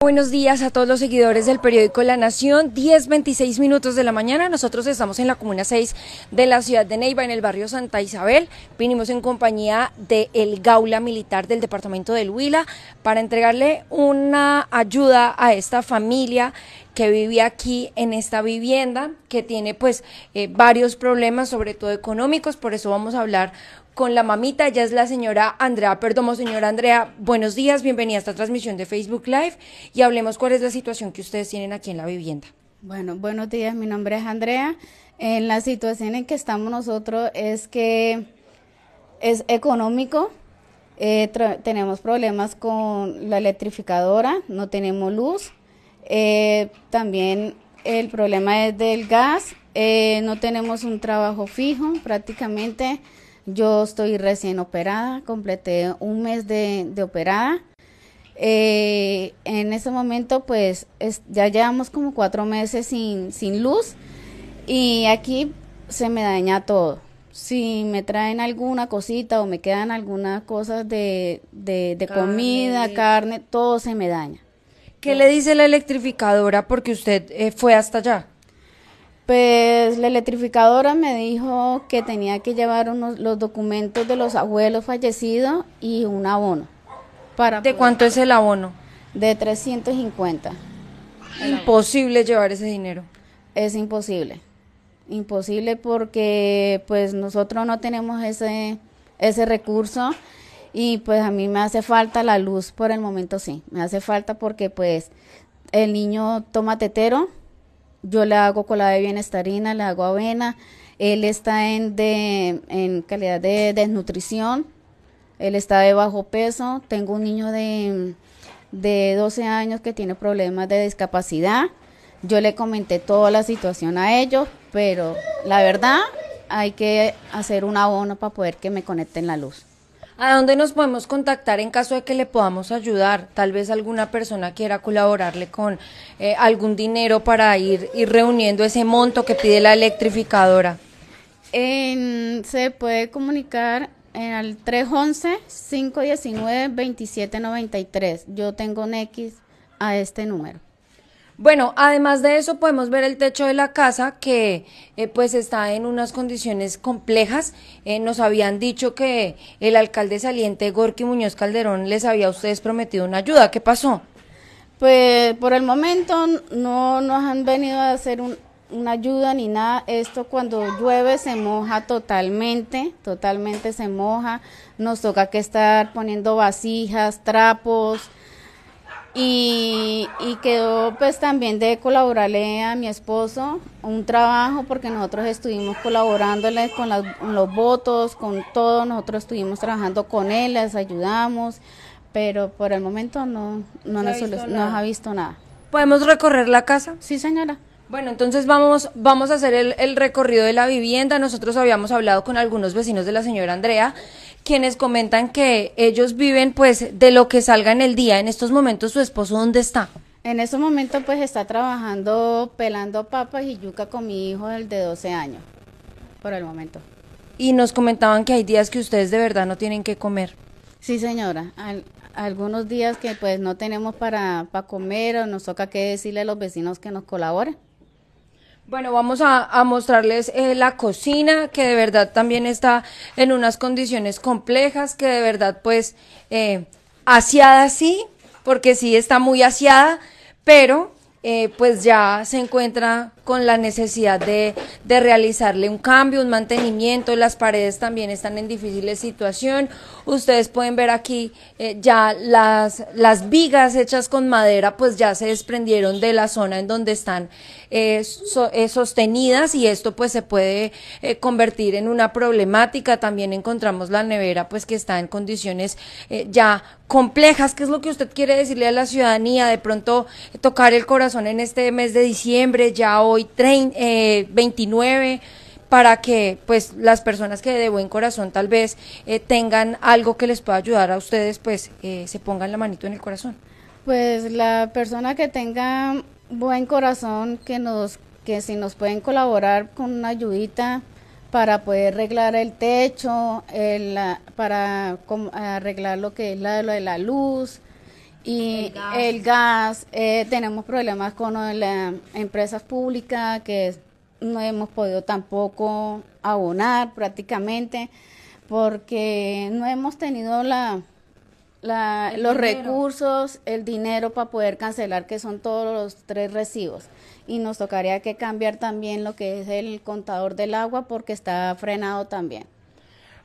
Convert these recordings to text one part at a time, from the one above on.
Buenos días a todos los seguidores del periódico La Nación. 10, 26 minutos de la mañana. Nosotros estamos en la comuna 6 de la ciudad de Neiva, en el barrio Santa Isabel. Vinimos en compañía del Gaula Militar del departamento del Huila para entregarle una ayuda a esta familia que vive aquí en esta vivienda, que tiene pues eh, varios problemas, sobre todo económicos. Por eso vamos a hablar con la mamita, ya es la señora Andrea Perdomo. Señora Andrea, buenos días, bienvenida a esta transmisión de Facebook Live y hablemos cuál es la situación que ustedes tienen aquí en la vivienda. Bueno, buenos días, mi nombre es Andrea. En la situación en que estamos nosotros es que es económico, eh, tenemos problemas con la electrificadora, no tenemos luz, eh, también el problema es del gas, eh, no tenemos un trabajo fijo prácticamente. Yo estoy recién operada, completé un mes de, de operada. Eh, en ese momento, pues ya llevamos como cuatro meses sin, sin luz y aquí se me daña todo. Si me traen alguna cosita o me quedan algunas cosas de, de, comida, carne, todo se me daña. ¿Qué le dice la electrificadora porque usted eh, fue hasta allá? Pues la electrificadora me dijo que tenía que llevar unos, los documentos de los abuelos fallecidos y un abono. Para ¿De cuánto es el abono? De 350. Imposible llevar ese dinero. Es imposible. Imposible porque pues nosotros no tenemos ese, ese recurso y pues a mí me hace falta la luz por el momento sí. Me hace falta porque pues el niño toma tetero yo le hago colada de bienestarina, le hago avena. Él está en, de, en calidad de desnutrición. Él está de bajo peso. Tengo un niño de, de 12 años que tiene problemas de discapacidad. Yo le comenté toda la situación a ellos, pero la verdad hay que hacer un abono para poder que me conecten la luz. ¿A dónde nos podemos contactar en caso de que le podamos ayudar? Tal vez alguna persona quiera colaborarle con eh, algún dinero para ir, ir reuniendo ese monto que pide la electrificadora. se puede comunicar en eh, al 311-519-2793. Yo tengo un X a este número. Bueno, además de eso podemos ver el techo de la casa que eh, pues está en unas condiciones complejas. Eh, nos habían dicho que el alcalde saliente Gorky Muñoz Calderón les había a ustedes prometido una ayuda. ¿Qué pasó? Pues por el momento no nos han venido a hacer una ayuda ni nada. Esto cuando llueve se moja totalmente, totalmente se moja. Nos toca que estar poniendo vasijas, trapos. Y, quedó pues también de colaborarle a mi esposo un trabajo porque nosotros estuvimos colaborándole con, los votos, con todo, nosotros estuvimos trabajando con él, les ayudamos, pero por el momento no, no, nos, ha visto, nada. ¿Podemos recorrer la casa? Sí, señora. Bueno, entonces vamos, vamos a hacer el, el recorrido de la vivienda. Nosotros habíamos hablado con algunos vecinos de la señora Andrea quienes comentan que ellos viven pues de lo que salga en el día. En estos momentos su esposo dónde está? En estos momentos pues está trabajando pelando papas y yuca con mi hijo el de 12 años por el momento. Y nos comentaban que hay días que ustedes de verdad no tienen que comer. Sí, señora. algunos días que pues no tenemos para, para comer o nos toca que decirle a los vecinos que nos colaboren. Bueno, vamos a, mostrarles eh, la cocina que de verdad también está en unas condiciones complejas, que de verdad pues eh, asiada sí, porque sí está muy asiada, pero eh, pues ya se encuentra con la necesidad de, de realizarle un cambio, un mantenimiento. Las paredes también están en difícil situación. Ustedes pueden ver aquí eh, ya las, las vigas hechas con madera, pues ya se desprendieron de la zona en donde están eh, eh, sostenidas y esto pues se puede convertir en una problemática. También encontramos la nevera pues que está en condiciones ya complejas, ¿Qué es lo que usted quiere decirle a la ciudadanía, de pronto tocar el corazón en este mes de diciembre, ya hoy 29 eh, para que pues las personas que de buen corazón tal vez eh, tengan algo que les pueda ayudar a ustedes pues eh, se pongan la manito en el corazón pues la persona que tenga buen corazón que nos que si nos pueden colaborar con una ayudita para poder arreglar el techo para arreglar lo que es la, lo de la luz y el gas, eh, tenemos problemas con las empresas públicas que no hemos podido tampoco abonar prácticamente porque no hemos tenido la, los recursos, el dinero para poder cancelar, que son todos los tres recibos. Y nos tocaría que cambiar también lo que es el contador del agua porque está frenado también.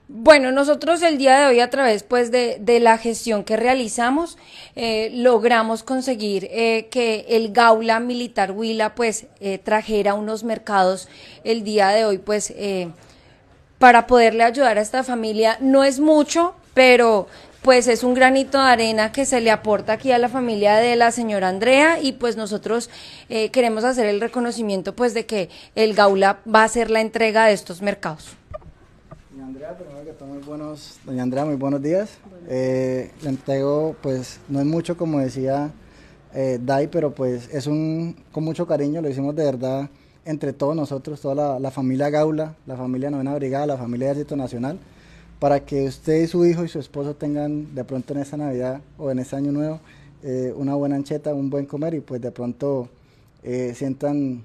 Bueno, nosotros el día de hoy a través pues, de, la gestión que realizamos eh, logramos conseguir eh, que el Gaula Militar Huila pues eh, trajera unos mercados el día de hoy pues para poderle ayudar a esta familia. No es mucho, pero pues es un granito de arena que se le aporta aquí a la familia de la señora Andrea y pues nosotros queremos hacer el reconocimiento pues de que el Gaula va a ser la entrega de estos mercados. Doña Andrea, que muy buenos, doña Andrea, muy buenos días. Eh, le entrego, pues, no es mucho como decía eh, Dai, pero pues es un, con mucho cariño, lo hicimos de verdad entre todos nosotros, toda la, familia Gaula, la familia Novena Brigada, la familia Ejército Nacional, para que usted y su hijo y su esposo tengan de pronto en esta Navidad o en este Año Nuevo eh, una buena ancheta, un buen comer y pues de pronto sientan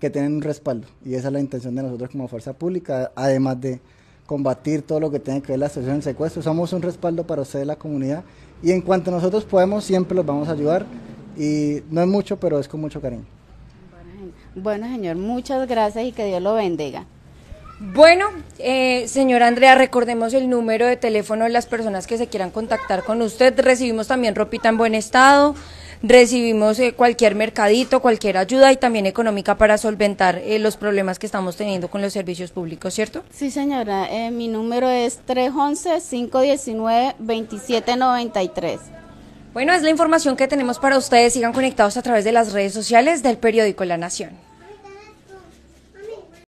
que tienen un respaldo. Y esa es la intención de nosotros como fuerza pública, además de combatir todo lo que tiene que ver la situación del secuestro. Somos un respaldo para ustedes, la comunidad, y en cuanto nosotros podemos, siempre los vamos a ayudar. Y no es mucho, pero es con mucho cariño. Bueno, señor, muchas gracias y que Dios lo bendiga. Bueno, eh, señora Andrea, recordemos el número de teléfono de las personas que se quieran contactar con usted. Recibimos también ropita en buen estado recibimos eh, cualquier mercadito, cualquier ayuda y también económica para solventar eh, los problemas que estamos teniendo con los servicios públicos, ¿cierto? Sí, señora. Eh, mi número es 311-519-2793. Bueno, es la información que tenemos para ustedes. Sigan conectados a través de las redes sociales del periódico La Nación.